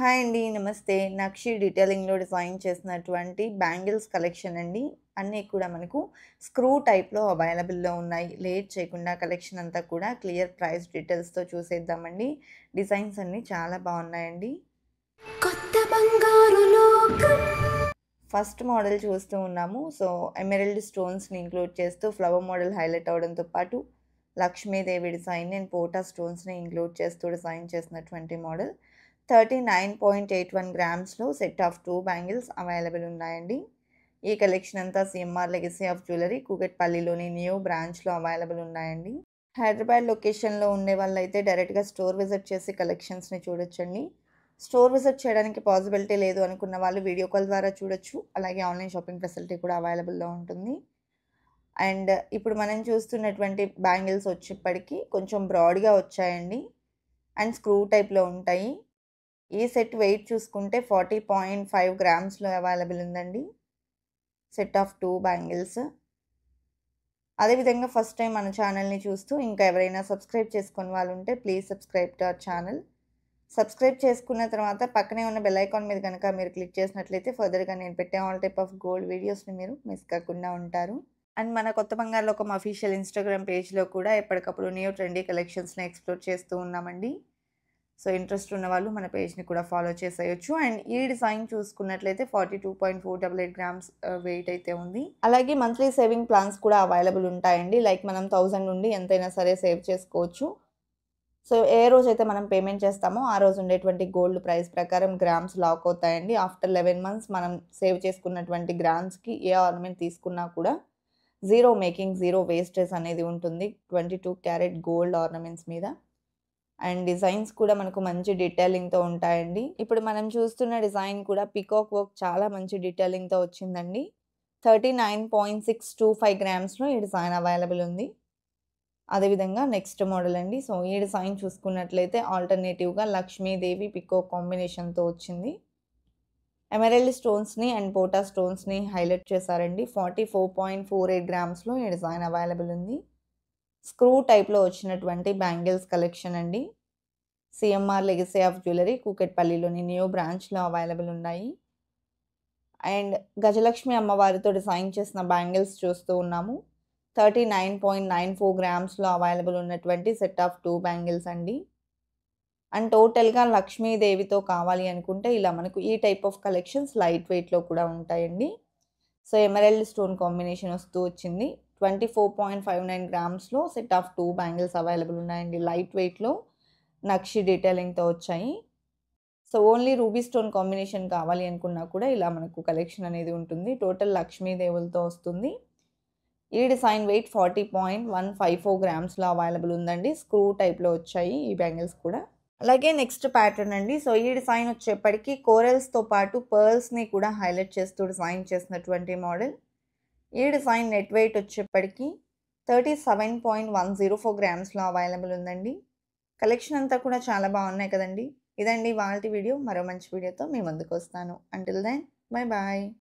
hi అండి నమస్తే నక్షి డీటెయిలింగ్లో డిజైన్ చేసినటువంటి బ్యాంగిల్స్ కలెక్షన్ అండి అన్నీ కూడా మనకు స్క్రూ టైప్లో అవైలబుల్లో ఉన్నాయి లేట్ చేయకుండా కలెక్షన్ అంతా కూడా క్లియర్ ప్రైస్ డీటెయిల్స్తో చూసేద్దామండి డిజైన్స్ అన్నీ చాలా బాగున్నాయండి కొత్త ఫస్ట్ మోడల్ చూస్తూ ఉన్నాము సో ఎమెరల్డ్ స్టోన్స్ని ఇంక్లూడ్ చేస్తూ ఫ్లవర్ మోడల్ హైలైట్ అవడంతో పాటు లక్ష్మీదేవి డిజైన్ అండ్ పోటా స్టోన్స్ని ఇంక్లూడ్ చేస్తూ డిజైన్ చేసినటువంటి model thirty nine point eight one గ్రామ్స్లో set of two bangles available ఉన్నాయండి ఈ కలెక్షన్ అంతా సిఎంఆర్ లెగసీ ఆఫ్ జ్యువెలరీ కూకట్పల్లిలోని న్యూ బ్రాంచ్లో అవైలబుల్ ఉన్నాయండి హైదరాబాద్ లొకేషన్లో ఉండే వాళ్ళైతే డైరెక్ట్గా స్టోర్ విజిట్ చేసి కలెక్షన్స్ని చూడొచ్చండి స్టోర్ విజిట్ చేయడానికి పాసిబిలిటీ లేదు అనుకున్న వాళ్ళు వీడియో కాల్ ద్వారా చూడొచ్చు అలాగే ఆన్లైన్ షాపింగ్ ఫెసిలిటీ కూడా అవైలబుల్లో ఉంటుంది అండ్ ఇప్పుడు మనం చూస్తున్నటువంటి బ్యాంగిల్స్ వచ్చేప్పటికీ కొంచెం బ్రాడ్గా వచ్చాయండి అండ్ స్క్రూ టైప్లో ఉంటాయి ఈ సెట్ వెయిట్ చూసుకుంటే ఫార్టీ పాయింట్ ఫైవ్ గ్రామ్స్లో అవైలబుల్ ఉందండి సెట్ ఆఫ్ టూ బ్యాంగిల్స్ అదేవిధంగా ఫస్ట్ టైం మన ఛానల్ని చూస్తూ ఇంకా ఎవరైనా సబ్స్క్రైబ్ చేసుకుని వాళ్ళు ఉంటే please subscribe to our channel subscribe చేసుకున్న తర్వాత పక్కనే ఉన్న బెల్ ఐకాన్ మీద కనుక మీరు క్లిక్ చేసినట్లయితే ఫర్దర్గా నేను పెట్టే ఆల్ టైప్ ఆఫ్ గోల్డ్ వీడియోస్ని మీరు మిస్ కాకుండా ఉంటారు అండ్ మన కొత్త బంగారులో ఒక అఫీషియల్ ఇన్స్టాగ్రామ్ పేజ్లో కూడా ఎప్పటికప్పుడు న్యూ ట్రెండీ కలెక్షన్స్ని ఎక్స్ప్లోర్ చేస్తూ ఉన్నామండి సో ఇంట్రెస్ట్ ఉన్న వాళ్ళు మన పేజ్ని కూడా ఫాలో చేసేయచ్చు అండ్ ఈ డిజైన్ చూసుకున్నట్లయితే forty two point four double eight grams weight అయితే ఉంది అలాగే మంత్లీ సేవింగ్ ప్లాన్స్ కూడా అవైలబుల్ ఉంటాయండి లైక్ మనం థౌజండ్ నుండి ఎంతైనా సరే సేవ్ చేసుకోవచ్చు సో ఏ రోజు అయితే మనం పేమెంట్ చేస్తామో ఆ రోజు ఉండేటువంటి గోల్డ్ ప్రైస్ ప్రకారం గ్రామ్స్ లాక్ అవుతాయండి ఆఫ్టర్ లెవెన్ మంత్స్ మనం సేవ్ చేసుకున్నటువంటి గ్రామ్స్కి ఏ ఆర్నమెంట్ తీసుకున్నా కూడా జీరో మేకింగ్ జీరో వేస్టేజ్ అనేది ఉంటుంది twenty two carat gold ornaments మీద అండ్ డిజైన్స్ కూడా మనకు మంచి డీటెయిలింగ్తో ఉంటాయండి ఇప్పుడు మనం చూస్తున్న డిజైన్ కూడా పికాక్ వర్క్ చాలా మంచి డీటెయిలింగ్తో వచ్చిందండి thirty nine point six two five గ్రామ్స్లో ఈ డిజైన్ అవైలబుల్ ఉంది అదేవిధంగా నెక్స్ట్ మోడల్ అండి సో ఈ డిజైన్ చూసుకున్నట్లయితే ఆల్టర్నేటివ్గా లక్ష్మీదేవి పికో కాంబినేషన్తో వచ్చింది ఎమరల్డ్ స్టోన్స్ని అండ్ పోటా స్టోన్స్ని హైలైట్ చేశారండి forty four point four eight గ్రామ్స్లో ఈ డిజైన్ అవైలబుల్ ఉంది స్క్రూ టైప్లో వచ్చినటువంటి బ్యాంగిల్స్ కలెక్షన్ అండి సిఎంఆర్ లెగసీ ఆఫ్ జ్యువెలరీ కూకట్పల్లిలోని న్యూ బ్రాంచ్లో అవైలబుల్ ఉన్నాయి అండ్ గజలక్ష్మి అమ్మవారితో డిజైన్ చేసిన బ్యాంగిల్స్ చూస్తూ ఉన్నాము thirty nine point nine four గ్రామ్స్లో అవైలబుల్ ఉన్నటువంటి సెట్ ఆఫ్ టూ బ్యాంగిల్స్ అండి అండ్ టోటల్గా లక్ష్మీదేవితో కావాలి అనుకుంటే ఇలా మనకు ఈ టైప్ ఆఫ్ కలెక్షన్స్ లైట్ వెయిట్లో కూడా ఉంటాయండి సో ఎమరల్డ్ స్టోన్ కాంబినేషన్ వస్తూ వచ్చింది twenty four point five nine గ్రామ్స్లో set of two bangles available ఉన్నాయండి లైట్ వెయిట్లో నక్షి డీటెయిలింగ్తో వచ్చాయి so only ruby stone combination కావాలి అనుకున్నా కూడా ఇలా మనకు కలెక్షన్ అనేది ఉంటుంది టోటల్ లక్ష్మీదేవులతో వస్తుంది ఈ design weight forty point one five four గ్రామ్స్లో అవైలబుల్ ఉందండి స్క్రూ టైప్లో వచ్చాయి ఈ బ్యాంగిల్స్ కూడా అలాగే నెక్స్ట్ ప్యాటర్న్ అండి సో ఈ డిజైన్ వచ్చేప్పటికీ కోరల్స్తో పాటు పర్ల్స్ని కూడా హైలైట్ చేస్తూ డిజైన్ చేసినటువంటి మోడల్ ఈ డిజైన్ నెట్ వెయిట్ వచ్చేప్పటికీ thirty seven point one zero four గ్రామ్స్లో అవైలబుల్ ఉందండి కలెక్షన్ అంతా కూడా చాలా బాగున్నాయి కదండి ఇదండి వాళ్ళ వీడియో మరో మంచి వీడియోతో మీ ముందుకు వస్తాను అంటిల్ దెన్ బాయ్ బాయ్